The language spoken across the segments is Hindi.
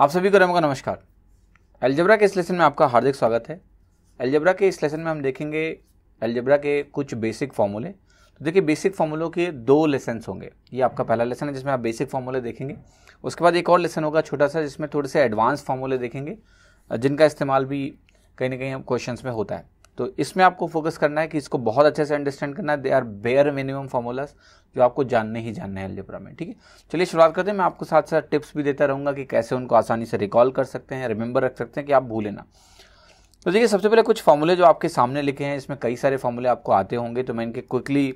आप सभी को रम का नमस्कार एलजबरा के इस लेसन में आपका हार्दिक स्वागत है एलजबरा के इस लेसन में हम देखेंगे एल्जबरा के कुछ बेसिक फॉर्मूले तो देखिए बेसिक फॉर्मूलों के दो लेसन्स होंगे ये आपका पहला लेसन है जिसमें आप बेसिक फॉर्मूले देखेंगे उसके बाद एक और लेसन होगा छोटा सा जिसमें थोड़े से एडवांस फॉर्मूले देखेंगे जिनका इस्तेमाल भी कहीं ना कहीं हम क्वेश्चन में होता है तो इसमें आपको फोकस करना है कि इसको बहुत अच्छे से अंडरस्टैंड करना है they are bare minimum formulas जो आपको जानने ही जानने हैं अल्जेब्रा में ठीक है चलिए शुरुआत करते हैं मैं आपको साथ साथ टिप्स भी देता रहूँगा कि कैसे उनको आसानी से रिकॉल कर सकते हैं रिमेंबर रख सकते हैं कि आप भूलें ना तो देखिए सबसे पहले कुछ फॉर्मूले जो आपके सामने लिखे हैं इसमें कई सारे फॉर्मूले आपको आते होंगे तो मैं इनके क्विकली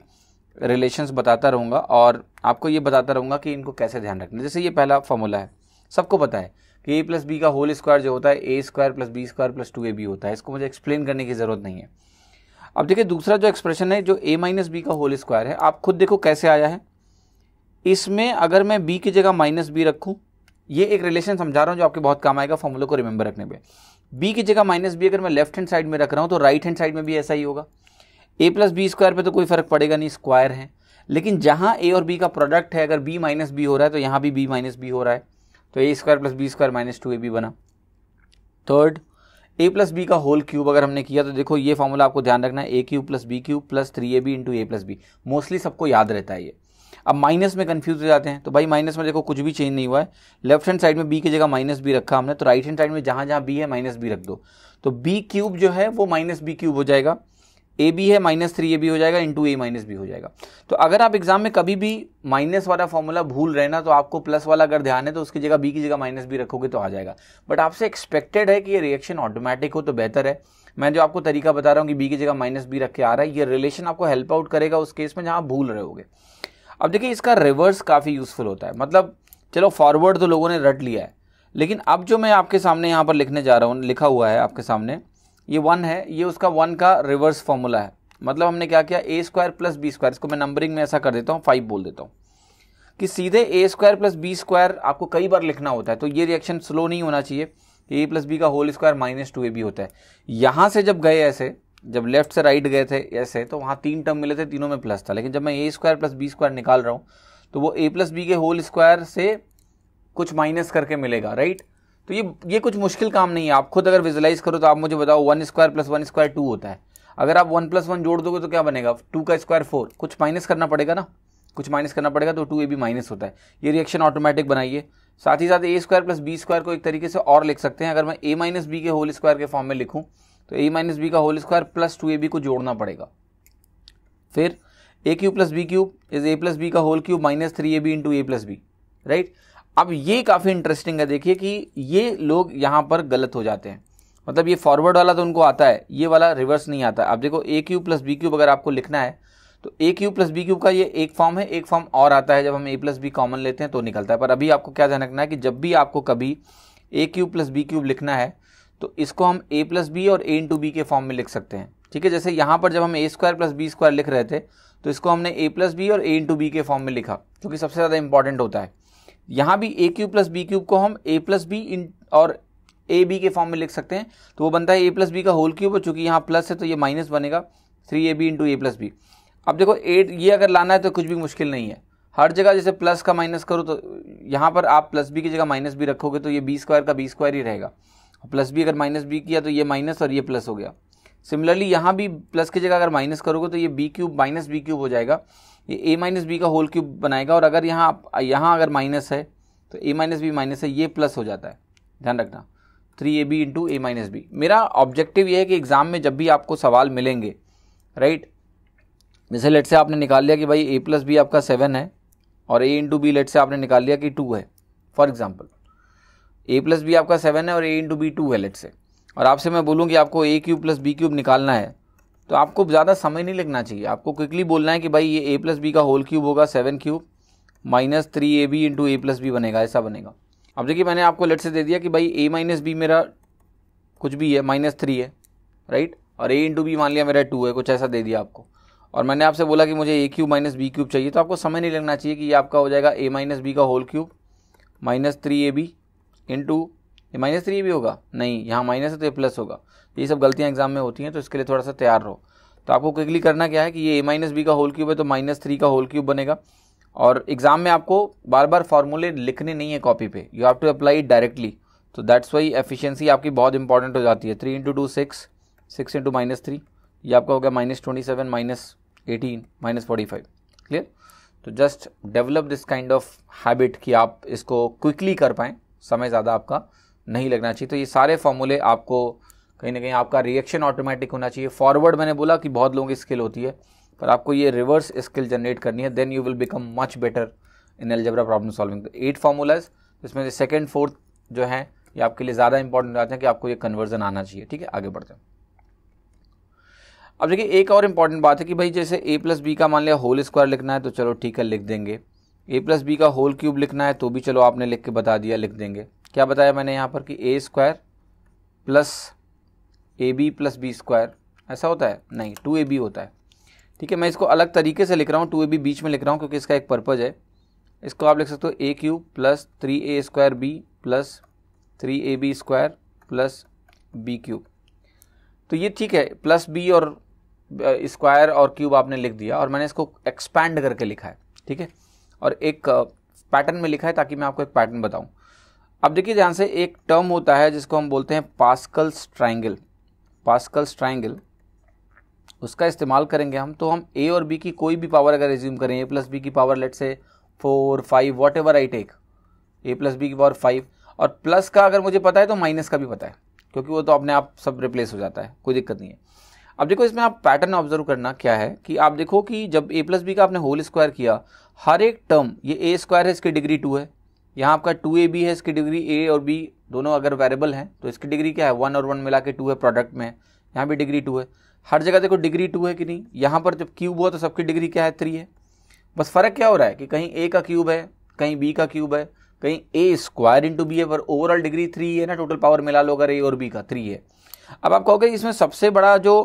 रिलेशंस बताता रहूँगा और आपको ये बताता रहूँगा कि इनको कैसे ध्यान रखना जैसे ये पहला फॉर्मूला है सबको पता है कि ए प्लस बी का होल स्क्वायर जो होता है A square plus B square plus two A B होता है इसको मुझे एक्सप्लेन करने की ज़रूरत नहीं है अब देखिए दूसरा जो एक्सप्रेशन है जो ए माइनस बी का होल स्क्वायर है आप खुद देखो कैसे आया है इसमें अगर मैं बी की जगह माइनस बी रखूँ ये एक रिलेशन समझा रहा हूँ जो आपके बहुत काम आएगा फॉर्मूले को रिमेंबर रखने पर बी की जगह माइनस बी अगर मैं लेफ्ट हैंड साइड में रख रहा हूँ तो राइट हैंड साइड में भी ऐसा ही होगा ए प्लस बी स्क्वायर पर तो कोई फर्क पड़ेगा नहीं स्क्वायर है लेकिन जहाँ ए और बी का प्रोडक्ट है अगर बी माइनस बी हो रहा है तो यहाँ भी बी माइनस बी हो रहा है तो A square plus B square minus two A B बना थर्ड ए प्लस बी का होल क्यूब अगर हमने किया तो देखो ये फॉर्मूला आपको ध्यान रखना है A cube plus B cube plus three A B into A plus B mostly सबको याद रहता है ये अब माइनस में कंफ्यूज हो जाते हैं तो भाई माइनस में देखो कुछ भी चेंज नहीं हुआ है लेफ्ट हैंड साइड में बी की जगह माइनस बी रखा हमने तो राइट हैंड साइड में जहां जहां बी है माइनस बी रख दो तो बी क्यूब जो है वो माइनस बी क्यूब हो जाएगा ए बी है माइनस थ्री ए बी हो जाएगा इंटू ए माइनस बी हो जाएगा तो अगर आप एग्जाम में कभी भी माइनस वाला फॉर्मूला भूल रहे ना तो आपको प्लस वाला अगर ध्यान है तो उसकी जगह बी की जगह माइनस बी रखोगे तो आ जाएगा बट आपसे एक्सपेक्टेड है कि ये रिएक्शन ऑटोमेटिक हो तो बेहतर है मैं जो आपको तरीका बता रहा हूँ कि बी की जगह माइनस बी रख के आ रहा है ये रिलेशन आपको हेल्प आउट करेगा उस केस में जहाँ आप भूल रहे होगे अब देखिए इसका रिवर्स काफ़ी यूजफुल होता है मतलब चलो फॉरवर्ड तो लोगों ने रट लिया है लेकिन अब जो मैं आपके सामने यहाँ पर लिखने जा रहा हूँ लिखा हुआ है आपके सामने ये वन है ये उसका वन का रिवर्स फॉर्मूला है मतलब हमने क्या किया A square plus B square इसको मैं नंबरिंग में ऐसा कर देता हूँ फाइव बोल देता हूँ कि सीधे A square plus B square आपको कई बार लिखना होता है तो ये रिएक्शन स्लो नहीं होना चाहिए ए प्लस बी का whole square minus two A B होता है यहाँ से जब गए ऐसे जब लेफ्ट से राइट गए थे ऐसे तो वहाँ तीन टर्म मिले थे तीनों में प्लस था लेकिन जब मैं A square plus B square निकाल रहा हूँ तो वो ए प्लस बी के होल स्क्वायर से कुछ माइनस करके मिलेगा राइट तो ये ये कुछ मुश्किल काम नहीं है आप खुद अगर विजुलाइज करो तो आप मुझे बताओ one square plus one square two होता है अगर आप वन प्लस वन जोड़ दोगे तो क्या बनेगा टू का स्क्वायर फोर कुछ माइनस करना पड़ेगा ना कुछ माइनस करना पड़ेगा तो टू ए भी माइनस होता है ये रिएक्शन ऑटोमेटिक बनाइए साथ ही साथ A square plus B square को एक तरीके से और लिख सकते हैं अगर मैं ए माइनस बी के होल स्क्वायर के फॉर्म में लिखूं तो ए माइनस बी का whole square plus two A B को जोड़ना पड़ेगा फिर A cube plus B cube is A plus B का whole cube minus three A B into A plus B right अब ये काफ़ी इंटरेस्टिंग है देखिए कि ये लोग यहां पर गलत हो जाते हैं मतलब ये फॉरवर्ड वाला तो उनको आता है ये वाला रिवर्स नहीं आता अब देखो A cube plus B cube अगर आपको लिखना है तो A cube plus B cube का ये एक फॉर्म है एक फॉर्म और आता है जब हम ए प्लस बी कॉमन लेते हैं तो निकलता है पर अभी आपको क्या ध्यान रखना है कि जब भी आपको कभी a cube plus B cube लिखना है तो इसको हम ए प्लस बी और ए इंटू बी के फॉर्म में लिख सकते हैं ठीक है जैसे यहाँ पर जब हम a square plus B square लिख रहे थे तो इसको हमने ए प्लस बी और ए इंटू बी के फॉर्म में लिखा जो कि सबसे ज़्यादा इंपॉर्टेंट होता है यहां भी a cube plus B cube को हम ए प्लस बी इन और ए बी के फॉर्म में लिख सकते हैं तो वो बनता है ए प्लस बी का होल क्यूब चूंकि यहाँ प्लस है तो ये माइनस बनेगा three A B into A plus b अब देखो एट ये अगर लाना है तो कुछ भी मुश्किल नहीं है हर जगह जैसे प्लस का माइनस करो तो यहाँ पर आप प्लस बी की जगह माइनस बी रखोगे तो ये बी स्क्वायर का बी स्क्वायर ही रहेगा प्लस बी अगर माइनस बी किया तो ये माइनस और ये प्लस हो गया सिमिलरली यहाँ भी प्लस की जगह अगर माइनस करोगे तो ये b cube minus b cube हो जाएगा ये ए माइनस बी का होल क्यूब बनाएगा और अगर यहाँ यहाँ अगर माइनस है तो ए माइनस बी माइनस है ये प्लस हो जाता है ध्यान रखना three A B into a minus b मेरा ऑब्जेक्टिव ये है कि एग्ज़ाम में जब भी आपको सवाल मिलेंगे राइट जैसे लेट से आपने निकाल लिया कि भाई ए प्लस बी आपका सेवन है और ए इंटू बी लेट से आपने निकाल लिया कि टू है for example a plus b आपका सेवन है और ए इंटू बी टू है लेट से और आपसे मैं बोलूँ कि आपको a cube plus B cube निकालना है तो आपको ज़्यादा समय नहीं लगना चाहिए आपको क्विकली बोलना है कि भाई ये ए प्लस बी का होल क्यूब होगा seven cube minus three A B into A plus b बनेगा ऐसा बनेगा अब देखिए मैंने आपको लेट से दे दिया कि भाई ए माइनस बी मेरा कुछ भी है माइनस थ्री है राइट और ए इंटू बी मान लिया मेरा टू है कुछ ऐसा दे दिया आपको और मैंने आपसे बोला कि मुझे a cube minus b cube चाहिए तो आपको समय नहीं लगना चाहिए कि ये आपका हो जाएगा ए माइनस बी का whole cube minus three A B into ये माइनस थ्री भी होगा नहीं यहाँ माइनस है तो ये प्लस होगा तो ये सब गलतियाँ एग्जाम में होती हैं तो इसके लिए थोड़ा सा तैयार रहो तो आपको क्विकली करना क्या है कि ये ए माइनस बी का होल क्यूब है तो माइनस थ्री का होल क्यूब बनेगा और एग्जाम में आपको बार बार फॉर्मूले लिखने नहीं है कॉपी पे you have to apply it directly तो दैट्स वाई एफिशिएंसी आपकी बहुत इंपॉर्टेंट हो जाती है three into two six six into minus three ये आपका हो गया minus twenty seven minus eighteen minus forty five clear तो just develop this kind of habit कि आप इसको क्विकली कर पाएँ समय ज़्यादा आपका नहीं लगना चाहिए तो ये सारे फॉर्मूले आपको कहीं ना कहीं आपका रिएक्शन ऑटोमेटिक होना चाहिए फॉरवर्ड मैंने बोला कि बहुत लोगों की स्किल होती है पर आपको ये रिवर्स स्किल जनरेट करनी है then you will become much better in algebra problem solving at formulas इसमें से सेकेंड फोर्थ जो है ये आपके लिए ज़्यादा इंपॉर्टेंट जाते हैं कि आपको ये कन्वर्जन आना चाहिए ठीक है आगे बढ़ते हैं अब देखिए एक और इम्पॉर्टेंट बात है कि भाई जैसे ए प्लस बी का मान लिया होल स्क्वायर लिखना है तो चलो ठीक है लिख देंगे ए प्लस बी का होल क्यूब लिखना है तो भी चलो आपने लिख के बता दिया लिख देंगे क्या बताया मैंने यहाँ पर कि a square plus a b plus B square ऐसा होता है नहीं टू ए बी होता है ठीक है मैं इसको अलग तरीके से लिख रहा हूँ टू ए बी बीच में लिख रहा हूँ क्योंकि इसका एक पर्पज़ है इसको आप लिख सकते हो a cube plus three a square b plus three A b square plus B cube तो ये ठीक है प्लस बी और स्क्वायर uh, और क्यूब आपने लिख दिया और मैंने इसको एक्सपैंड करके लिखा है ठीक है और एक पैटर्न uh, में लिखा है ताकि मैं आपको एक पैटर्न बताऊँ अब देखिए ध्यान से एक टर्म होता है जिसको हम बोलते हैं पास्कल्स ट्राइंगल पास्कल्स ट्राइंगल उसका इस्तेमाल करेंगे हम तो हम ए और बी की कोई भी पावर अगर रिज्यूम करें ए प्लस बी की power let's say four five whatever I take a plus b की पावर फाइव और प्लस का अगर मुझे पता है तो माइनस का भी पता है क्योंकि वो तो अपने आप सब रिप्लेस हो जाता है कोई दिक्कत नहीं है अब देखो इसमें आप पैटर्न ऑब्जर्व करना क्या है कि आप देखो कि जब ए प्लस बी का आपने होल स्क्वायर किया हर एक टर्म ये ए स्क्वायर है इसकी डिग्री टू है यहाँ आपका टू ए बी है इसकी डिग्री ए और बी दोनों अगर वेरेबल हैं तो इसकी डिग्री क्या है वन और वन मिला के टू है प्रोडक्ट में यहाँ भी डिग्री टू है हर जगह देखो डिग्री टू है कि नहीं यहाँ पर जब क्यूब हुआ तो सबकी डिग्री क्या है थ्री है बस फर्क क्या हो रहा है कि कहीं ए का क्यूब है कहीं बी का क्यूब है कहीं ए स्क्वायर इंटू बी है पर ओवरऑल डिग्री थ्री है ना टोटल पावर मिला लो अगर ए और बी का थ्री है अब आप कहोगे इसमें सबसे बड़ा जो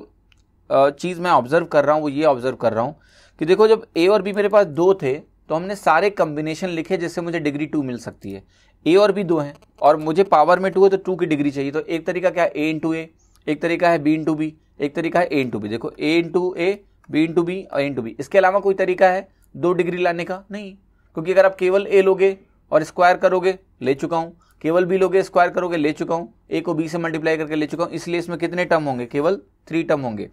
चीज़ मैं ऑब्जर्व कर रहा हूँ वो ये ऑब्जर्व कर रहा हूँ कि देखो जब ए और बी मेरे पास दो थे तो हमने सारे कम्बिनेशन लिखे जिससे मुझे डिग्री टू मिल सकती है ए और बी दो हैं और मुझे पावर में टू है तो टू की डिग्री चाहिए तो एक तरीका क्या है ए इंटू ए एक तरीका है बी इंटू बी एक तरीका है ए इंटू बी देखो a into a B into b और ए इंटू बी इसके अलावा कोई तरीका है दो डिग्री लाने का नहीं क्योंकि अगर आप केवल ए लोगे और स्क्वायर करोगे ले चुका हूँ केवल बी लोगे स्क्वायर करोगे ले चुका हूँ ए को बी से मल्टीप्लाई करके ले चुका हूँ इसलिए इसमें कितने टर्म होंगे केवल थ्री टर्म होंगे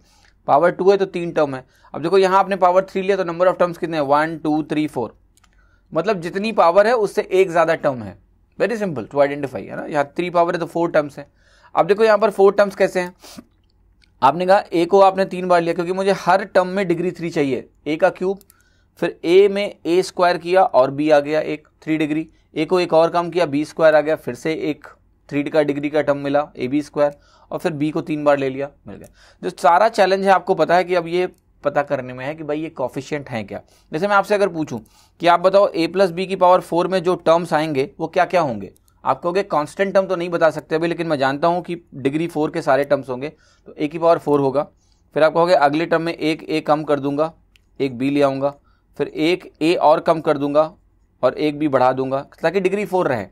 पावर टू है तो तीन टर्म है अब देखो यहाँ आपने पावर थ्री लिया तो नंबर ऑफ टर्म्स कितने वन टू थ्री फोर मतलब जितनी पावर है उससे एक ज़्यादा टर्म है वेरी सिंपल टू आइडेंटिफाई है ना यहाँ थ्री पावर है तो फोर टर्म्स है अब देखो यहाँ पर फोर टर्म्स कैसे हैं आपने कहा ए को आपने तीन बार लिया क्योंकि मुझे हर टर्म में डिग्री थ्री चाहिए ए का क्यूब फिर ए में ए स्क्वायर किया और बी आ गया एक थ्री डिग्री ए को एक और कम किया बी स्क्वायर आ गया फिर से एक थ्री का डिग्री का टर्म मिला ए बी स्क्वायर और फिर बी को तीन बार ले लिया मिल गया जो सारा चैलेंज है आपको पता है कि अब ये पता करने में है कि भाई ये कॉफिशियंट हैं क्या जैसे मैं आपसे अगर पूछूं कि आप बताओ ए प्लस बी की पावर फोर में जो टर्म्स आएंगे वो क्या क्या होंगे आप कहोगे कॉन्स्टेंट टर्म तो नहीं बता सकते अभी लेकिन मैं जानता हूँ कि डिग्री फोर के सारे टर्म्स होंगे तो ए की पावर फोर होगा फिर आप कहोगे अगले टर्म में एक ए कम कर दूंगा एक बी ले आऊँगा फिर एक ए और कम कर दूंगा और एक बी बढ़ा दूंगा ताकि डिग्री फोर रहे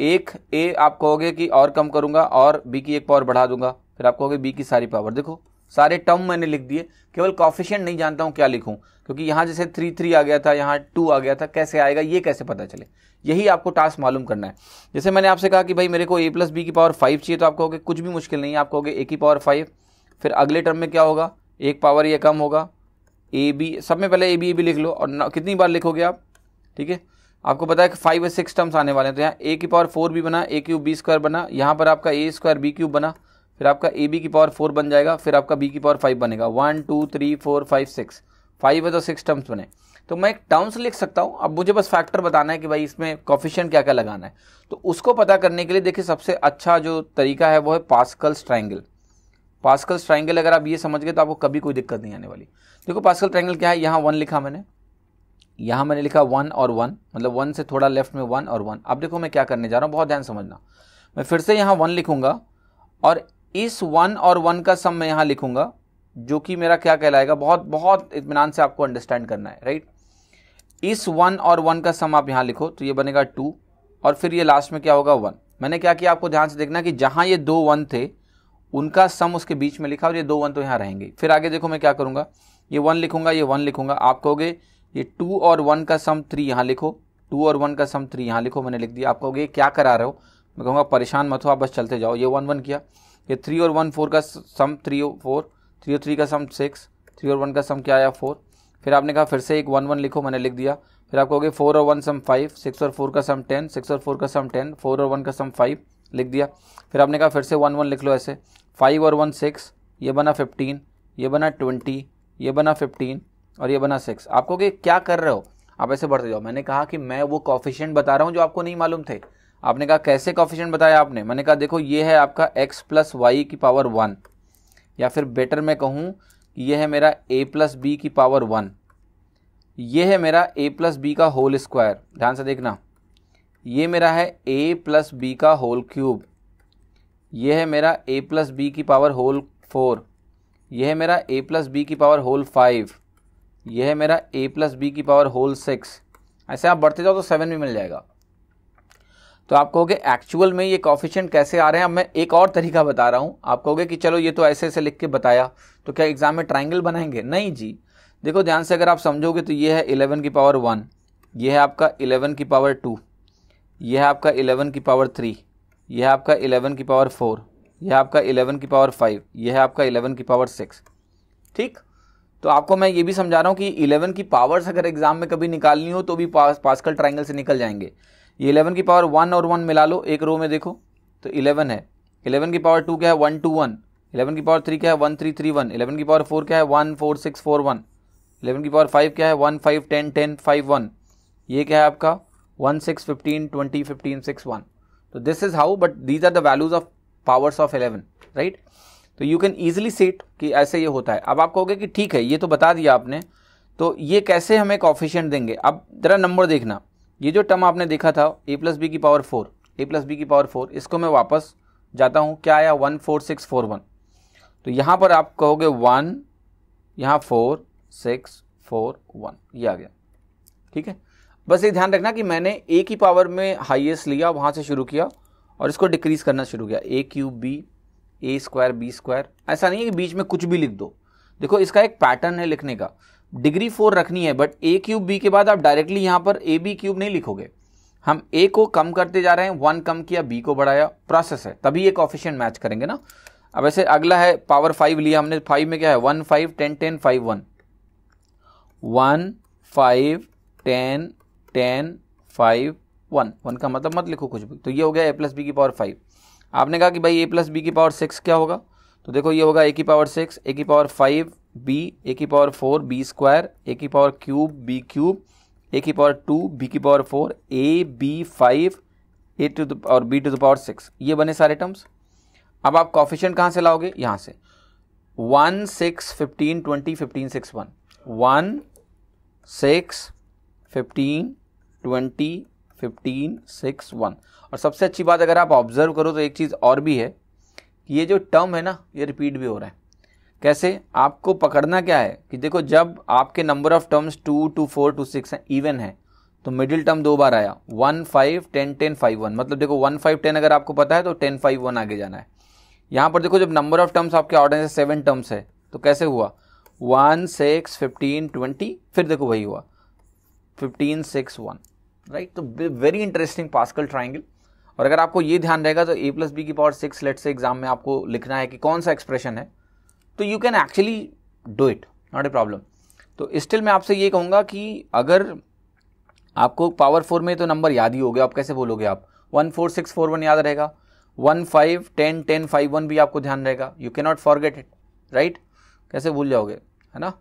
एक ए आप कहोगे कि और कम करूंगा और बी की एक पावर बढ़ा दूंगा फिर आप कहोगे बी की सारी पावर देखो सारे टर्म मैंने लिख दिए केवल कॉफिशियंट नहीं जानता हूँ क्या लिखूँ क्योंकि यहाँ जैसे थ्री थ्री आ गया था यहाँ टू आ गया था कैसे आएगा ये कैसे पता चले यही आपको टास्क मालूम करना है जैसे मैंने आपसे कहा कि भाई मेरे को ए प्लस बी की पावर फाइव चाहिए तो आप कहोगे कुछ भी मुश्किल नहीं है आप कहोगे ए की पावर फाइव फिर अगले टर्म में क्या होगा एक पावर ये कम होगा ए बी सब में पहले ए बी ए बी लिख लो और कितनी बार लिखोगे आप ठीक है आपको पता है कि फाइव और सिक्स टर्म्स आने वाले हैं तो यहाँ ए की पावर फोर भी बना ए क्यूब बी स्क्वायर बना यहाँ पर आपका ए स्क्वायर बी क्यूब बना फिर आपका ए बी की पावर फोर बन जाएगा फिर आपका बी की पावर फाइव बनेगा one two three four five six five है तो सिक्स टर्म्स बने तो मैं एक टर्म्स लिख सकता हूँ अब मुझे बस फैक्टर बताना है कि भाई इसमें कॉफिशियंट क्या क्या लगाना है तो उसको पता करने के लिए देखिए सबसे अच्छा जो तरीका है वो है पास्कल ट्राइंगल पास्कल ट्राइंगल अगर आप ये समझ गए तो आपको कभी कोई दिक्कत नहीं आने वाली देखो पास्कल ट्राइंगल क्या है यहाँ वन लिखा मैंने यहाँ मैंने लिखा वन और वन मतलब वन से थोड़ा लेफ्ट में वन और वन अब देखो मैं क्या करने जा रहा हूँ बहुत ध्यान समझना मैं फिर से यहाँ वन लिखूंगा और इस वन और वन का सम मैं यहाँ लिखूंगा जो कि मेरा क्या कहलाएगा बहुत बहुत इतमान से आपको अंडरस्टैंड करना है राइट इस वन और वन का सम आप यहाँ लिखो तो ये बनेगा टू और फिर ये लास्ट में क्या होगा वन मैंने क्या किया आपको ध्यान से देखना कि जहाँ ये दो वन थे उनका सम उसके बीच में लिखा और ये दो वन तो यहाँ रहेंगे फिर आगे देखो मैं क्या करूँगा ये वन लिखूंगा ये वन लिखूंगा आप कहोगे ये टू और वन का सम थ्री यहाँ लिखो टू और वन का सम थ्री यहाँ लिखो मैंने लिख दिया आप कहोगे क्या करा रहे हो मैं कहूँगा परेशान मत हो आप बस चलते जाओ ये वन वन किया ये थ्री और वन फोर का सम थ्री फोर थ्री और थ्री का सम सिक्स थ्री और वन का सम क्या आया फोर फिर आपने कहा फिर से एक वन वन लिखो मैंने लिख दिया फिर आप कहोगे फोर और वन सम फाइव सिक्स और फोर का सम टेन सिक्स और फोर का सम टेन फोर और वन का सम फाइव लिख दिया फिर आपने कहा फिर से वन वन लिख लो ऐसे फाइव और वन सिक्स ये बना फिफ्टीन ये बना ट्वेंटी ये बना फिफ्टीन और ये बना सिक्स आपको कि क्या कर रहे हो आप ऐसे बढ़ते जाओ मैंने कहा कि मैं वो कॉफिशेंट बता रहा हूँ जो आपको नहीं मालूम थे आपने कहा कैसे कॉफिशेंट बताया आपने मैंने कहा देखो ये है आपका एक्स प्लस वाई की पावर वन या फिर बेटर मैं कहूँ यह है मेरा ए प्लस बी की पावर वन ये है मेरा ए प्लस बी का होल स्क्वायर ध्यान से देखना ये मेरा है ए प्लस बी का होल क्यूब ये है मेरा ए प्लस बी की पावर होल फोर यह है मेरा ए प्लस बी की पावर होल फाइव यह है मेरा ए प्लस बी की पावर होल सिक्स ऐसे आप बढ़ते जाओ तो सेवन भी मिल जाएगा तो आप कहोगे एक्चुअल में ये कॉफिशेंट कैसे आ रहे हैं अब मैं एक और तरीका बता रहा हूँ आप कहोगे कि चलो ये तो ऐसे ऐसे लिख के बताया तो क्या एग्ज़ाम में ट्राइंगल बनाएंगे नहीं जी देखो ध्यान से अगर आप समझोगे तो ये है इलेवन की पावर वन ये है आपका इलेवन की पावर टू यह है आपका इलेवन की पावर थ्री यह है आपका इलेवन की पावर फोर यह है आपका इलेवन की पावर फाइव यह है आपका इलेवन की पावर सिक्स ठीक तो आपको मैं ये भी समझा रहा हूँ कि इलेवन की पावर्स अगर एग्जाम में कभी निकालनी हो तो भी पास पास्कल ट्राइंगल से निकल जाएंगे ये इलेवन की पावर वन और वन मिला लो एक रो में देखो तो इलेवन है इलेवन की पावर टू क्या है वन टू वन इलेवन की पावर थ्री क्या है one three three one eleven की पावर फोर क्या है one four six four one eleven की पावर फाइव क्या है one five ten ten five one ये क्या है आपका one six fifteen twenty fifteen six one तो this is how but these are the values of powers of eleven right तो यू कैन ईजिली सेट कि ऐसे ये होता है अब आप कहोगे कि ठीक है ये तो बता दिया आपने तो ये कैसे हमें कॉफिशियंट देंगे अब ज़रा नंबर देखना ये जो टर्म आपने देखा था ए प्लस बी की power four a plus b की पावर फोर इसको मैं वापस जाता हूँ क्या आया one four six four one तो यहाँ पर आप कहोगे वन यहाँ फोर सिक्स फोर वन ये आ गया ठीक है बस ये ध्यान रखना कि मैंने ए की पावर में हाइएस्ट लिया वहाँ से शुरू किया और इसको डिक्रीज करना शुरू किया a cube b a square b square ऐसा नहीं है कि बीच में कुछ भी लिख दो देखो इसका एक पैटर्न है लिखने का डिग्री फोर रखनी है बट ए क्यूब बी के बाद आप डायरेक्टली यहाँ पर ए बी क्यूब नहीं लिखोगे हम ए को कम करते जा रहे हैं वन कम किया बी को बढ़ाया प्रोसेस है तभी एक ऑफिशियंट मैच करेंगे ना अब ऐसे अगला है पावर फाइव लिया हमने फाइव में क्या है one five ten ten five one one five ten ten five one one का मतलब मत लिखो कुछ भी तो ये हो गया ए प्लस बी की पावर फाइव आपने कहा कि भाई ए प्लस बी की पावर सिक्स क्या होगा तो देखो ये होगा ए की पावर सिक्स ए की पावर फाइव बी ए की power four b square a की power cube b cube a की पावर टू बी की power four a b five a to the और b to the power six ये बने सारे टर्म्स अब आप कॉफिशेंट कहाँ से लाओगे यहाँ से one six fifteen twenty fifteen six one one six fifteen twenty fifteen six one और सबसे अच्छी बात अगर आप ऑब्जर्व करो तो एक चीज़ और भी है कि ये जो टर्म है ना ये रिपीट भी हो रहा है कैसे आपको पकड़ना क्या है कि देखो जब आपके number of terms two two four two six हैं इवन है तो मिडिल टर्म दो बार आया one five ten ten five one मतलब देखो वन फाइव टेन अगर आपको पता है तो टेन फाइव वन आगे जाना है यहाँ पर देखो जब नंबर ऑफ टर्म्स आपके ऑर्डर से सेवन टर्म्स है तो कैसे हुआ वन सिक्स फिफ्टीन ट्वेंटी फिर देखो वही हुआ फिफ्टीन सिक्स वन राइट तो वेरी इंटरेस्टिंग पास्कल ट्राइंगल और अगर आपको ये ध्यान रहेगा तो ए प्लस बी की power six let's say exam में आपको लिखना है कि कौन सा एक्सप्रेशन है तो you can actually do it not a problem तो स्टिल मैं आपसे ये कहूँगा कि अगर आपको पावर फोर में तो नंबर याद ही हो गया आप कैसे बोलोगे आप one four six four one याद रहेगा one five ten ten five one भी आपको ध्यान रहेगा you cannot forget it right कैसे भूल जाओगे है ना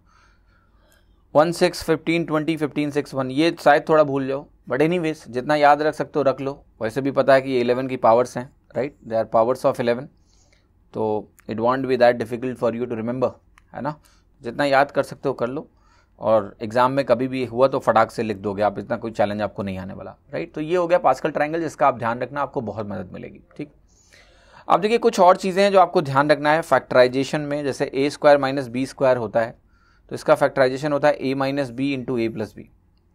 one six fifteen twenty fifteen six one ये शायद थोड़ा भूल जाओ बट एनी वेज जितना याद रख सकते हो रख लो वैसे भी पता है कि ये इलेवन की पावर्स हैं right they are powers of eleven तो it won't be that difficult for you to remember है ना जितना याद कर सकते हो कर लो और एग्ज़ाम में कभी भी हुआ तो फटाक से लिख दोगे आप इतना कोई चैलेंज आपको नहीं आने वाला राइट तो ये हो गया पास्कल ट्रायंगल जिसका आप ध्यान रखना आपको बहुत मदद मिलेगी ठीक अब देखिए कुछ और चीज़ें हैं जो आपको ध्यान रखना है फैक्टराइजेशन में जैसे a square minus b square होता है तो इसका फैक्टराइजेशन होता है a minus b into A plus b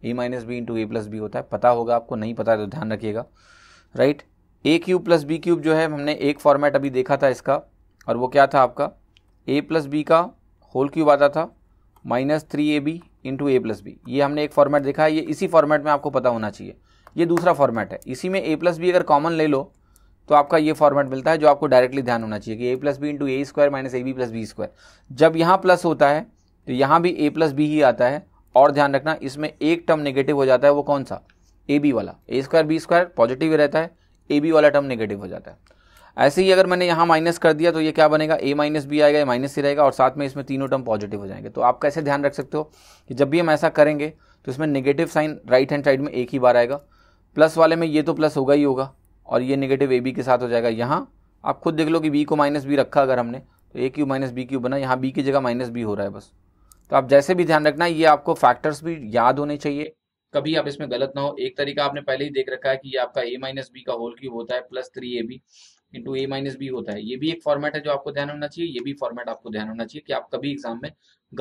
a minus b into A plus b होता है पता होगा आपको नहीं पता है तो ध्यान रखिएगा right a cube plus B cube जो है हमने एक फॉर्मेट अभी देखा था इसका और वो क्या था आपका ए प्लस बी का होल क्यूब आता था minus three A B into A plus b ये हमने एक फॉर्मेट देखा है ये इसी फॉर्मेट में आपको पता होना चाहिए ये दूसरा फॉर्मेट है इसी में ए प्लस बी अगर कॉमन ले लो तो आपका ये फॉर्मेट मिलता है जो आपको डायरेक्टली ध्यान होना चाहिए कि ए plus b into a square minus a b plus B square जब यहाँ प्लस होता है तो यहाँ भी ए प्लस बी ही आता है और ध्यान रखना इसमें एक टर्म नेगेटिव हो जाता है वो कौन सा ए बी वाला a square b square positive ही रहता है ए बी वाला टर्म नेगेटिव हो जाता है ऐसे ही अगर मैंने यहाँ माइनस कर दिया तो ये क्या बनेगा ए माइनस बी आएगा ए माइनस सी रहेगा और साथ में इसमें तीनों टर्म पॉजिटिव हो जाएंगे तो आप कैसे ध्यान रख सकते हो कि जब भी हम ऐसा करेंगे तो इसमें negative sign right hand side में एक ही बार आएगा प्लस वाले में ये तो प्लस होगा ही होगा और ये नेगेटिव ए बी के साथ हो जाएगा यहाँ आप खुद देख लो कि बी को माइनस बी रखा अगर हमने तो a cube minus b cube बना यहाँ बी की जगह माइनस बी हो रहा है बस तो आप जैसे भी ध्यान रखना ये आपको फैक्टर्स भी याद होने चाहिए कभी आप इसमें गलत ना हो एक तरीका आपने पहले ही देख रखा है कि ये आपका ए माइनस बी का होल क्यूब होता है plus three A B into a minus b होता है ये भी एक फॉर्मेट है जो आपको ध्यान होना चाहिए ये भी फॉर्मेट आपको ध्यान होना चाहिए कि आप कभी एग्जाम में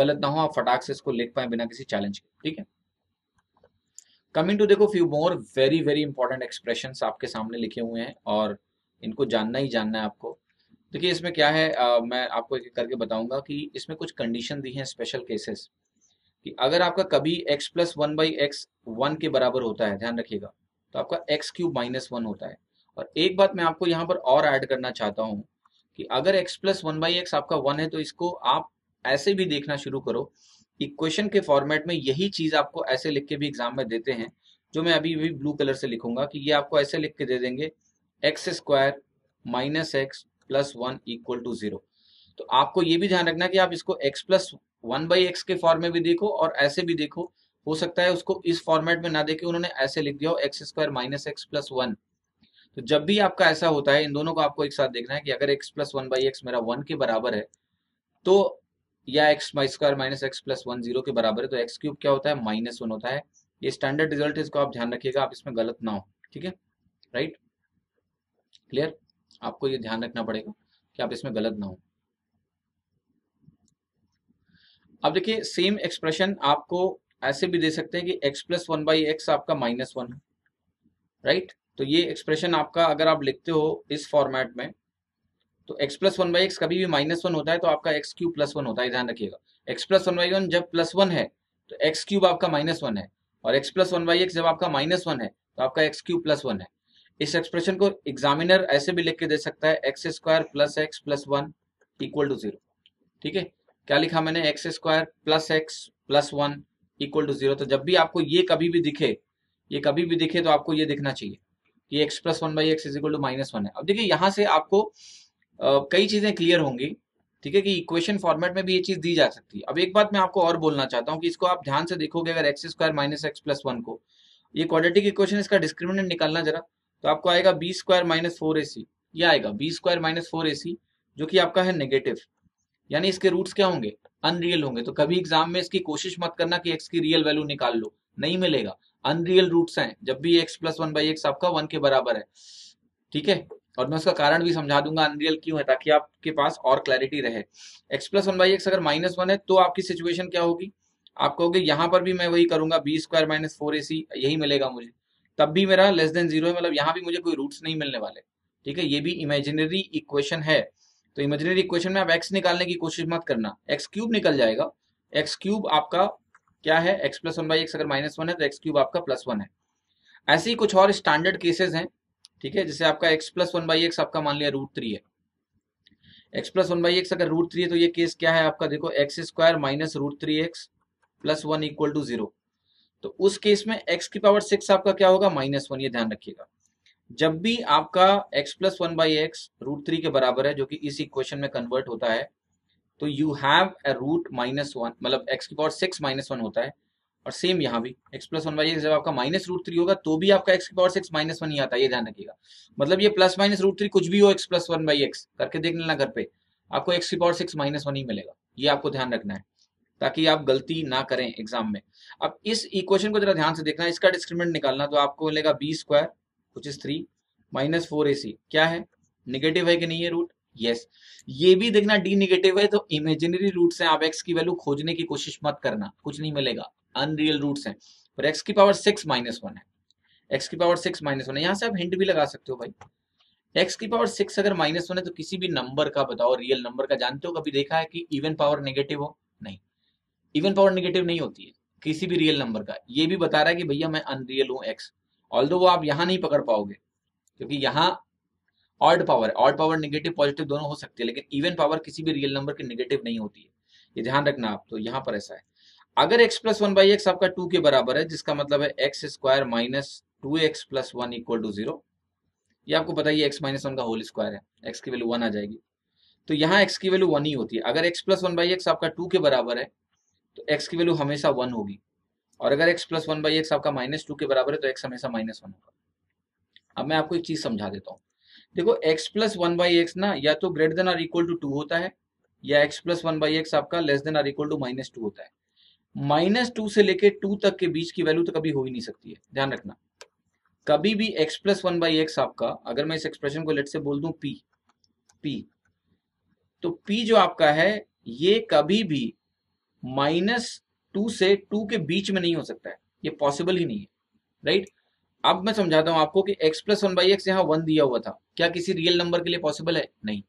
गलत ना हो आप फटाक से इसको लिख पाए बिना किसी चैलेंज के ठीक है कमिंग टू देखो few more very very important expression आपके सामने लिखे हुए हैं और इनको जानना ही जानना है आपको देखिए इसमें क्या है आ, मैं आपको एक करके बताऊंगा कि इसमें कुछ कंडीशन दी है स्पेशल केसेस कि अगर आपका कभी x plus one by x one के बराबर होता है ध्यान रखिएगा तो आपका x क्यूब माइनस वन होता है और एक बात मैं आपको यहाँ पर और ऐड करना चाहता हूँ कि अगर x plus one by x आपका वन है तो इसको आप ऐसे भी देखना शुरू करो इक्वेशन के फॉर्मेट में यही चीज आपको ऐसे लिख के भी एग्जाम में देते हैं जो मैं अभी भी ब्लू कलर से लिखूंगा कि ये आपको ऐसे लिख के दे देंगे x square minus x plus one equal to zero तो आपको ये भी ध्यान रखना कि आप इसको x plus one by x के फॉर्म में भी देखो और ऐसे भी देखो हो सकता है उसको इस फॉर्मेट में ना देखे उन्होंने ऐसे लिख दिया हो x square minus x plus one तो जब भी आपका ऐसा होता है इन दोनों को आपको एक साथ देखना है कि अगर x plus one by x मेरा वन के बराबर है तो या x square minus x plus one zero के बराबर है तो एक्स क्यूब क्या होता है माइनस वन होता है ये स्टैंडर्ड रिजल्ट है इसको आप ध्यान रखिएगा आप इसमें गलत ना हो ठीक है राइट क्लियर आपको ये ध्यान रखना पड़ेगा कि आप इसमें गलत ना हो अब देखिए सेम एक्सप्रेशन आपको ऐसे भी दे सकते हैं कि x plus one by x आपका माइनस वन है राइट तो ये एक्सप्रेशन आपका अगर आप लिखते हो इस फॉर्मेट में तो x plus one by x कभी भी माइनस वन होता है तो आपका एक्स क्यूब प्लस वन होता है ध्यान रखिएगा x plus one by one जब प्लस वन है तो एक्स क्यूब आपका माइनस वन है और x plus one by x जब आपका माइनस वन है तो आपका एक्स क्यूब प्लस वन है इस एक्सप्रेशन को एग्जामिनर ऐसे भी लिख के दे सकता है x square plus x plus one equal to zero ठीक है क्या लिखा मैंने x square plus x plus one equal to zero तो जब भी आपको ये कभी भी दिखे ये कभी भी दिखे तो आपको ये दिखना चाहिए कि x plus one by x is equal to minus one है अब देखिए यहाँ से आपको आ, कई चीजें क्लियर होंगी ठीक है कि इक्वेशन फॉर्मेट में भी ये चीज दी जा सकती है अब एक बात मैं आपको और बोलना चाहता हूँ कि इसको आप ध्यान से देखोगे अगर x square minus x plus one को ये क्वाड्रेटिक इक्वेशन इसका डिस्क्रिमिनेंट निकालना जरा तो आपको आएगा b square minus four a c ये आएगा b square minus four a c जो कि आपका है नेगेटिव यानी इसके रूट्स क्या होंगे अनरियल होंगे तो कभी एग्जाम में इसकी कोशिश मत करना कि एक्स की रियल वैल्यू निकाल लो नहीं मिलेगा अनरियल रूट्स हैं जब भी x plus one by x आपका वन के बराबर है ठीक है और मैं उसका कारण भी समझा दूंगा अनरियल क्यों है ताकि आपके पास और क्लैरिटी रहे x plus one by x अगर माइनस वन है तो आपकी सिचुएशन क्या होगी आप कहोगे यहां पर भी मैं वही करूंगा b square minus four a c यही मिलेगा मुझे तब भी मेरा लेस देन जीरो है मतलब यहाँ भी मुझे कोई रूट्स नहीं मिलने वाले ठीक है ये भी इमेजिनरी इक्वेशन है तो इमेजिनरी इक्वेशन में आप एक्स निकालने की कोशिश मत करना एक्स क्यूब निकल जाएगा एक्स क्यूब आपका क्या है x plus one by x अगर माइनस वन है तो एक्स क्यूब आपका प्लस वन है ऐसे ही कुछ और स्टैंडर्ड केसेस हैं ठीक है जैसे आपका x plus one by x आपका मान लिया रूट थ्री है x plus one by x अगर रूट थ्री है तो ये केस क्या है आपका देखो x square minus root three x plus one equal to zero तो उस केस में x की पावर सिक्स आपका क्या होगा माइनस वन ये ध्यान रखिएगा जब भी आपका x plus one by x root three के बराबर है जो कि इस इक्वेशन में कन्वर्ट होता है तो you have a root minus one मतलब एक्स की पावर सिक्स माइनस वन होता है और सेम यहाँ भी x plus one by x जब आपका माइनस रूट थ्री होगा तो भी आपका x की पावर सिक्स माइनस वन ही आता है ये ध्यान रखिएगा मतलब ये प्लस माइनस रूट थ्री कुछ भी हो x plus one by x करके देख लेना घर पे आपको एक्स की पावर सिक्स माइनस वन ही मिलेगा ये आपको ध्यान रखना है ताकि आप गलती ना करें एग्जाम में अब इस इक्वेशन को जरा ध्यान से देखना इसका डिस्क्रिमिनेंट निकालना तो आपको मिलेगा बी स्क्वायर कुछ is three minus four a c क्या है निगेटिव है कि नहीं है रूट यस ये भी देखना डी निगेटिव है तो इमेजिनरी रूट से आप एक्स की वैल्यू खोजने की कोशिश मत करना कुछ नहीं मिलेगा अनरियल रूट है पर एक्स की पावर सिक्स माइनस वन है एक्स की पावर सिक्स माइनस वन है यहाँ से आप हिंट भी लगा सकते हो भाई एक्स की पावर सिक्स अगर माइनस वन है तो किसी भी नंबर का बताओ रियल नंबर का जानते हो कभी देखा है कि इवन पावर नेगेटिव हो इवन पावर निगेटिव नहीं होती है किसी भी रियल नंबर का ये भी बता रहा है कि भैया मैं अनरियल हूँ एक्स ऑल वो आप यहाँ नहीं पकड़ पाओगे क्योंकि यहाँ ऑर्ड पावर है ऑड पावर निगेटिव पॉजिटिव दोनों हो सकती है लेकिन इवन पावर किसी भी रियल नंबर के निगेटिव नहीं होती है ये ध्यान रखना आप तो यहाँ पर ऐसा है अगर x plus one by x आपका टू के बराबर है जिसका मतलब है x square minus two x plus one equal to zero आपको पता ही एक्स माइनस वन का होल स्क्वायर है एक्स की वैल्यू वन आ जाएगी तो यहाँ एक्स की वैल्यू वन ही होती है अगर x plus one by x आपका टू के बराबर है तो एक्स की वैल्यू हमेशा वन होगी और अगर x plus one by x आपका माइनस टू के बराबर है तो एक्स हमेशा माइनस वन होगा अब मैं आपको एक चीज़ समझा देता हूँ देखो x plus one by x ना या तो greater than or equal to two होता है या x plus one by x आपका less than or equal to minus two होता है माइनस टू से लेकर टू तक के बीच की वैल्यू तो कभी हो ही नहीं सकती है ध्यान रखना कभी भी x plus one by x आपका अगर मैं इस एक्सप्रेशन को लेट से बोल दू पी पी तो पी जो आपका है ये कभी भी माइनस टू से टू के बीच में नहीं हो सकता है ये पॉसिबल ही नहीं है राइट अब मैं समझाता हूं आपको कि x plus one by x यहाँ वन दिया हुआ था क्या किसी रियल नंबर के लिए पॉसिबल है नहीं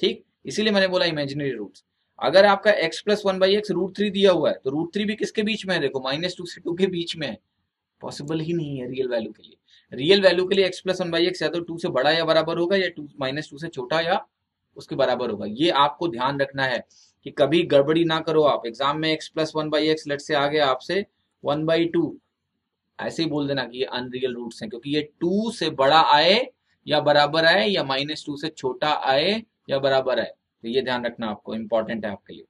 ठीक इसीलिए मैंने बोला इमेजिनरी रूट अगर आपका x plus one by x root three दिया हुआ है तो रूट थ्री भी किसके बीच में है देखो माइनस टू से टू के बीच में है पॉसिबल ही नहीं है रियल वैल्यू के लिए रियल वैल्यू के लिए x plus one by x या तो टू से बड़ा या बराबर होगा या टू माइनस टू से छोटा या उसके बराबर होगा ये आपको ध्यान रखना है कि कभी गड़बड़ी ना करो आप एग्जाम में x plus one by x late से आ गया आपसे वन बाई टू ऐसे ही बोल देना कि ये अनरियल रूट्स हैं क्योंकि ये टू से बड़ा आए या बराबर आए या माइनस टू से छोटा आए या बराबर आए तो ये ध्यान रखना आपको इंपॉर्टेंट है आपके लिए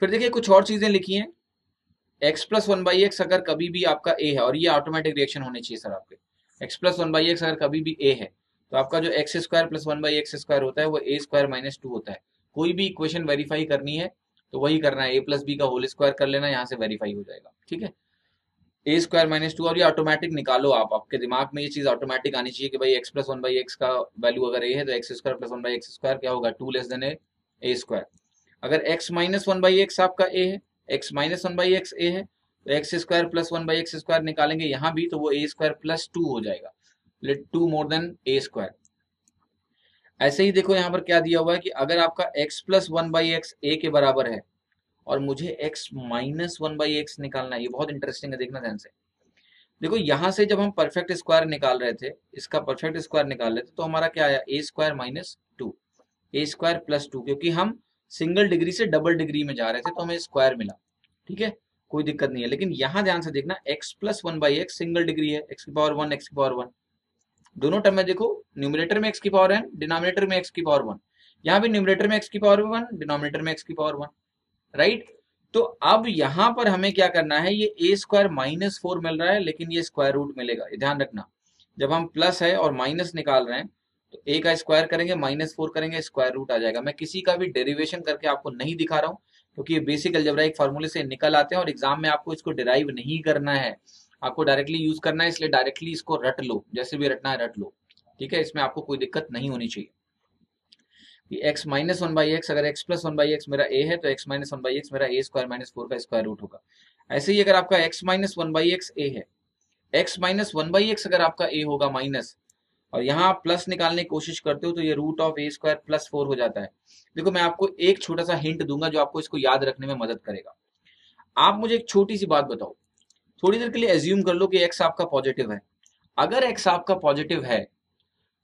फिर देखिए कुछ और चीजें लिखी हैं x plus one by x अगर कभी भी आपका ए है और ये ऑटोमेटिक रिएक्शन होने चाहिए सर आपके x plus one by x अगर कभी भी ए है तो आपका जो x square plus one by x square होता है वो ए स्क्वायर माइनस टू होता है कोई भी इक्वेशन वेरीफाई करनी है तो वही करना है ए प्लस बी का होल स्क्वायर कर लेना यहाँ से वेरीफाई हो जाएगा ठीक है ए स्क्वायर माइनस टू और ये ऑटोमेटिक निकालो आप आपके दिमाग में ये चीज ऑटोमेटिक आनी चाहिए कि भाई x plus one by x का वैल्यू अगर ए है तो x square plus one by x square क्या होगा two less than a a square अगर x minus one by x आपका ए है x minus one by x a है तो x square plus one by x square निकालेंगे यहाँ भी तो वो ए स्क्वायर प्लस टू हो जाएगा two more than a square ऐसे ही देखो यहाँ पर क्या दिया हुआ है कि अगर आपका x plus one by x a के बराबर है और मुझे x minus one by x निकालना है ये बहुत इंटरेस्टिंग है देखना ध्यान से देखो यहाँ से जब हम परफेक्ट स्क्वायर निकाल रहे थे इसका परफेक्ट स्क्वायर निकाल रहे थे तो हमारा क्या आया a square minus two a square plus two क्योंकि हम सिंगल डिग्री से डबल डिग्री में जा रहे थे तो हमें स्क्वायर मिला ठीक है कोई दिक्कत नहीं है लेकिन यहाँ ध्यान से देखना x plus one by x single degree है एक्स की पावर वन एक्स की पावर वन दोनों टर्म में देखो न्यूमिनेटर में एक्स की पावर एन डिनोमिनेटर में एक्स की पावर वन यहाँ भी न्यूमिनेटर में एक्स की पावर वन डिनोमिनेटर में एक्स की पावर वन राइट तो अब यहां पर हमें क्या करना है ये ए स्क्वायर माइनस फोर मिल रहा है लेकिन ये स्क्वायर रूट मिलेगा ध्यान रखना जब हम प्लस है और माइनस निकाल रहे हैं तो ए का स्क्वायर करेंगे माइनस फोर करेंगे स्क्वायर रूट आ जाएगा मैं किसी का भी डेरिवेशन करके आपको नहीं दिखा रहा हूं क्योंकि ये बेसिक अलजबरा एक फॉर्मूले से निकल आते हैं और एग्जाम में आपको इसको डिराइव नहीं करना है आपको डायरेक्टली यूज करना है इसलिए डायरेक्टली इसको रट लो जैसे भी रटना है रट लो ठीक है इसमें आपको कोई दिक्कत नहीं होनी चाहिए x minus one by x अगर x plus one by x मेरा ए है तो x minus one by x मेरा ए स्क्वायर माइनस फोर का स्क्वायर रूट होगा ऐसे ही अगर आपका x minus one by x a है x minus one by x अगर आपका ए होगा माइनस और यहाँ आप प्लस निकालने की कोशिश करते हो तो ये root of a square plus four हो जाता है देखो मैं आपको एक छोटा सा हिंट दूंगा जो आपको इसको याद रखने में मदद करेगा आप मुझे एक छोटी सी बात बताओ थोड़ी देर के लिए एज्यूम कर लो कि एक्स आपका पॉजिटिव है अगर एक्स आपका पॉजिटिव है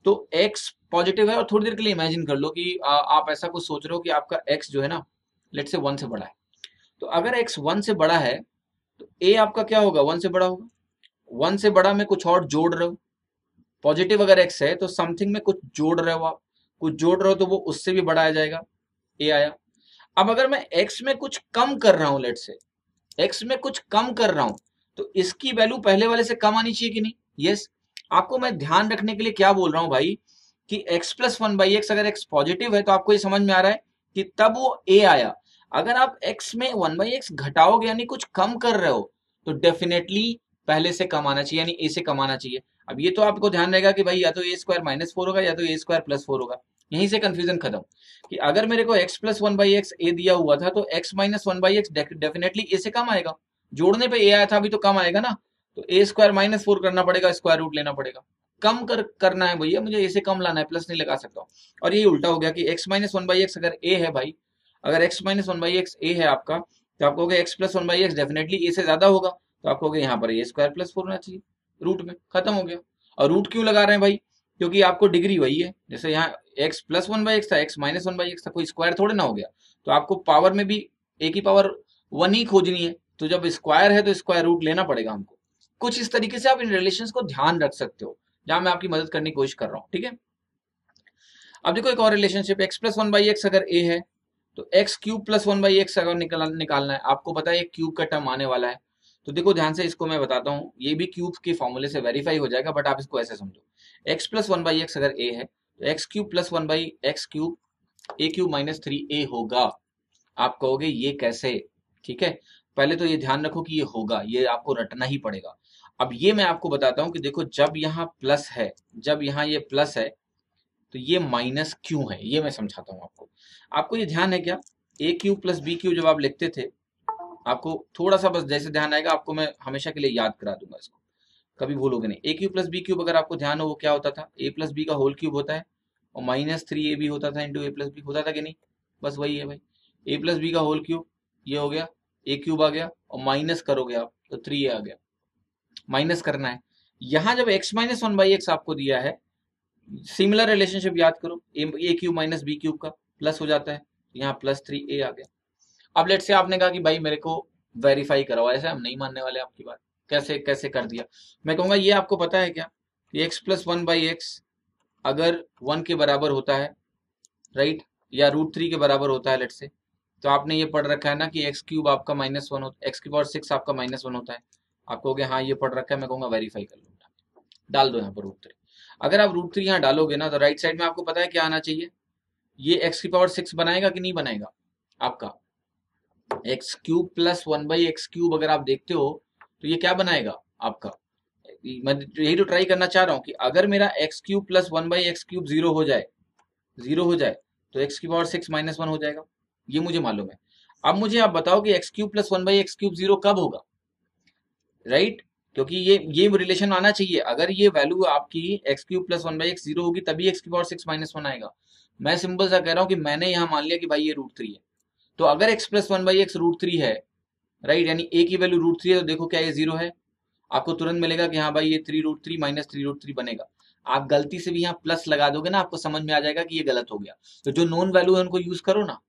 तो एक्स पॉजिटिव है और थोड़ी देर के लिए इमेजिन कर लो कि आ, आप ऐसा कुछ सोच रहे हो कि आपका एक्स जो है ना लेट से वन से बड़ा है तो अगर एक्स वन से बड़ा है तो ए आपका क्या होगा वन से बड़ा होगा वन से बड़ा में कुछ और जोड़ रहे हो पॉजिटिव अगर एक्स है तो समथिंग में कुछ जोड़ रहे हो आप कुछ जोड़ रहे हो तो वो उससे भी बड़ा आ जाएगा ए आया अब अगर मैं एक्स में कुछ कम कर रहा हूं लेट से एक्स में कुछ कम कर रहा हूं तो इसकी वैल्यू पहले वाले से कम आनी चाहिए कि नहीं यस आपको मैं ध्यान रखने के लिए क्या बोल रहा हूँ भाई कि x plus one by x अगर x पॉजिटिव है तो आपको ये समझ में आ रहा है कि तब वो a आया अगर आप x में वन बाई एक्स घटाओगे यानी कुछ कम कर रहे हो तो डेफिनेटली पहले से कम आना चाहिए यानी a से कम आना चाहिए अब ये तो आपको ध्यान रहेगा कि भाई या तो ए स्क्वायर माइनस फोर होगा या तो ए स्क्वायर प्लस फोर होगा यहीं से कंफ्यूजन खत्म कि अगर मेरे को x plus one by x a दिया हुआ था तो x minus one by x definitely a से कम आएगा जोड़ने पे ए आया था अभी तो कम आएगा ना तो ए स्क्वायर माइनस फोर करना पड़ेगा स्क्वायर रूट लेना पड़ेगा कम कर करना है भैया मुझे इसे कम लाना है प्लस नहीं लगा सकता और ये उल्टा हो गया कि x minus one by x अगर ए है भाई अगर x minus one by x a है आपका तो आपको x plus one by x definitely a से ज्यादा होगा तो आपको यहाँ पर ए स्क्वायर प्लस फोर होना चाहिए रूट में खत्म हो गया और रूट क्यों लगा रहे हैं भाई क्योंकि आपको डिग्री वही है जैसे यहाँ x plus one by x था x minus one by x था कोई स्क्वायर थोड़े ना हो गया तो आपको पावर में भी एक ही पावर वन ही खोजनी है तो जब स्क्वायर है तो स्क्वायर रूट लेना पड़ेगा हमको कुछ इस तरीके से आप इन रिलेशन को ध्यान रख सकते हो जहां मैं आपकी मदद करने की कोशिश कर रहा हूँ ठीक है अब देखो एक और relationship x plus one by x अगर ए है तो x cube plus one by x अगर निकालना है आपको पता है क्यूब का टर्म आने वाला है तो देखो ध्यान से इसको मैं बताता हूँ ये भी क्यूब के फॉर्मूले से वेरीफाई हो जाएगा बट आप इसको ऐसे समझो x plus one by x अगर ए है तो x cube plus one by x cube a cube minus three a होगा आप कहोगे ये कैसे ठीक है पहले तो ये ध्यान रखो कि ये होगा ये आपको रटना ही पड़ेगा अब ये मैं आपको बताता हूं कि देखो जब यहाँ प्लस है जब यहाँ ये प्लस है तो ये माइनस क्यों है ये मैं समझाता हूँ आपको आपको ये ध्यान है क्या a cube plus b cube जब आप लिखते थे आपको थोड़ा सा बस जैसे ध्यान आएगा आपको मैं हमेशा के लिए याद करा दूंगा इसको कभी भूलोगे नहीं a cube plus B cube अगर आपको ध्यान हो वो क्या होता था ए प्लस बी का होल क्यूब होता है और माइनस थ्री ए बी होता था इंटू ए प्लस बी होता था कि नहीं बस वही है भाई ए प्लस बी का होल क्यूब ये हो गया ए क्यूब आ गया और माइनस करोगे आप तो थ्री ए आ गया माइनस करना है यहां जब x minus one by x आपको दिया है सिमिलर रिलेशनशिप याद करो a cube minus b cube का प्लस हो जाता है तो यहाँ प्लस थ्री ए आ गया अब लेट से आपने कहा कि भाई मेरे को वेरीफाई कराओ ऐसे हम नहीं मानने वाले आपकी बात कैसे कैसे कर दिया मैं कहूंगा ये आपको पता है क्या x plus one by x अगर वन के बराबर होता है राइट या रूट थ्री के बराबर होता है लेट से तो आपने ये पढ़ रखा है ना कि एक्स क्यूब आपका माइनस वन होता है एक्स क्यूब और सिक्स आपका माइनस वन होता है आप कहोगे हाँ ये पढ़ रखा है मैं कहूंगा वेरीफाई कर लूँगा डाल दो यहाँ पर रूट थ्री अगर आप रूट थ्री यहाँ डालोगे ना तो राइट साइड में आपको पता है क्या आना चाहिए ये एक्स की पावर सिक्स बनाएगा कि नहीं बनाएगा आपका x cube plus one by x cube अगर आप देखते हो तो ये क्या बनाएगा आपका मैं यही तो ट्राई करना चाह रहा हूँ कि अगर मेरा x cube plus one by x cube zero हो जाए जीरो हो जाए तो एक्स की पावर सिक्स माइनस वन हो जाएगा ये मुझे मालूम है अब मुझे आप बताओ कि x cube plus one by x cube zero कब होगा राइट क्योंकि ये ये रिलेशन आना चाहिए अगर ये वैल्यू आपकी x cube plus one by x zero होगी तभी एक्स की पावर सिक्स माइनस वन आएगा मैं सिंपल सा कह रहा हूँ कि मैंने यहाँ मान लिया कि भाई ये रूट थ्री है तो अगर x plus one by x root three है राइट यानी ए की वैल्यू रूट थ्री है तो देखो क्या ये जीरो है आपको तुरंत मिलेगा कि हाँ भाई ये three root three minus three root three बनेगा आप गलती से भी यहाँ प्लस लगा दोगे ना आपको समझ में आ जाएगा कि ये गलत हो गया तो जो नॉन वैल्यू है उनको यूज करो ना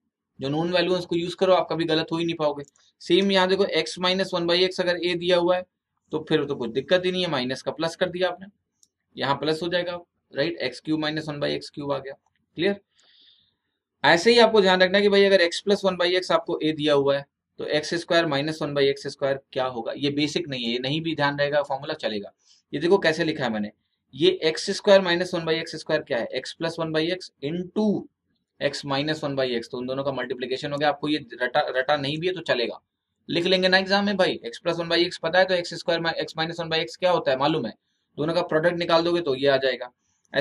जो नोन वैल्यू है उसको यूज करो आप कभी गलत हो ही नहीं पाओगे सेम यहाँ देखो x minus one by x अगर ए दिया हुआ है तो फिर तो कोई दिक्कत ही नहीं है माइनस का प्लस कर दिया आपने यहाँ प्लस हो जाएगा right x cube minus one by x cube आ गया क्लियर ऐसे ही आपको ध्यान रखना कि भाई अगर x plus one by x आपको ए दिया हुआ है तो x square minus one by x square क्या होगा ये बेसिक नहीं है ये नहीं भी ध्यान रहेगा फॉर्मूला चलेगा ये देखो कैसे लिखा है मैंने ये x square minus one by x square क्या है x plus one by x into x minus one by x तो उन दोनों का मल्टीप्लीकेशन हो गया आपको ये रटा रटा नहीं भी है तो चलेगा लिख लेंगे ना एग्जाम में भाई x plus one by x पता है तो x square x minus one by x क्या होता है मालूम है दोनों का प्रोडक्ट निकाल दोगे तो ये आ जाएगा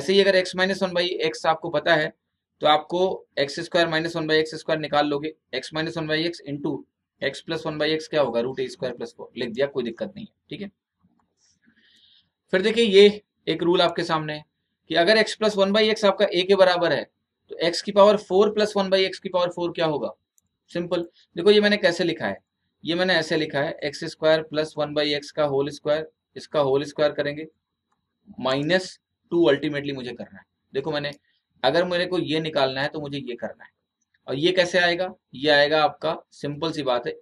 ऐसे ही अगर x minus one by x आपको पता है तो आपको x square minus one by x square निकाल लोगे x minus one by x into x plus one by x क्या होगा root a square plus four लिख दिया कोई दिक्कत नहीं है ठीक है फिर देखिए ये एक रूल आपके सामने कि अगर x plus one by x आपका ए के बराबर है तो x की power four plus one by x की पावर फोर क्या होगा सिंपल देखो ये मैंने कैसे लिखा है ये मैंने ऐसे लिखा है x square plus one by x का होल स्क्वायर इसका होल स्क्वायर करेंगे माइनस टू अल्टीमेटली मुझे करना है देखो मैंने अगर मेरे को ये निकालना है तो मुझे ये करना है और ये कैसे आएगा ये आएगा आपका सिंपल सी बात है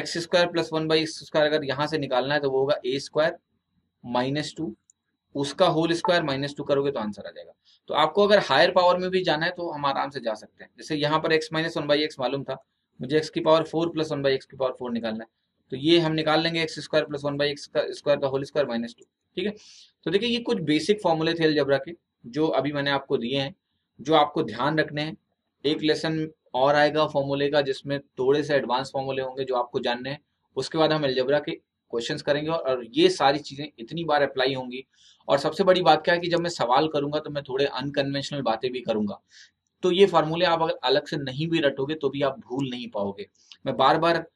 x square plus one by x square अगर यहां से निकालना है तो वो होगा ए स्क्वायर माइनस टू उसका होल स्क्वायर माइनस टू करोगे तो आंसर आ जाएगा तो आपको अगर हायर पावर में भी जाना है तो हम आराम से जा सकते हैं जैसे यहाँ पर x minus one by x मालूम था मुझे एक्स की power four plus one by x की पावर फोर निकालना है तो ये हम निकाल लेंगे x square plus one by x square का होल स्क्वायर माइनस टू ठीक है तो देखिए ये कुछ बेसिक फॉर्मूले थे अलजबरा के जो अभी मैंने आपको दिए हैं जो आपको ध्यान रखने हैं एक लेसन और आएगा फॉर्मूले का जिसमें थोड़े से एडवांस फॉर्मूले होंगे जो आपको जानने हैं उसके बाद हम एल्जबरा के क्वेश्चंस करेंगे और ये सारी चीज़ें इतनी बार अप्लाई होंगी और सबसे बड़ी बात क्या है कि जब मैं सवाल करूंगा तो मैं थोड़े अनकन्वेंशनल बातें भी करूंगा तो ये फार्मूले आप अगर अलग से नहीं भी रटोगे तो भी आप भूल नहीं पाओगे मैं बार बार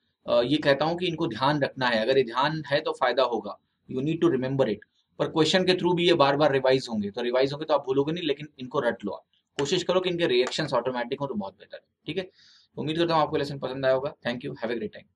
ये कहता हूँ कि इनको ध्यान रखना है अगर ये ध्यान है तो फायदा होगा you need to remember it पर क्वेश्चन के थ्रू भी ये बार बार रिवाइज होंगे तो रिवाइज होंगे तो आप भूलोगे नहीं लेकिन इनको रट लो कोशिश करो कि इनके रिएक्शन ऑटोमेटिक हो तो बहुत बेहतर है ठीक है उम्मीद करता हूँ आपको लेसन पसंद आया होगा thank you have a great time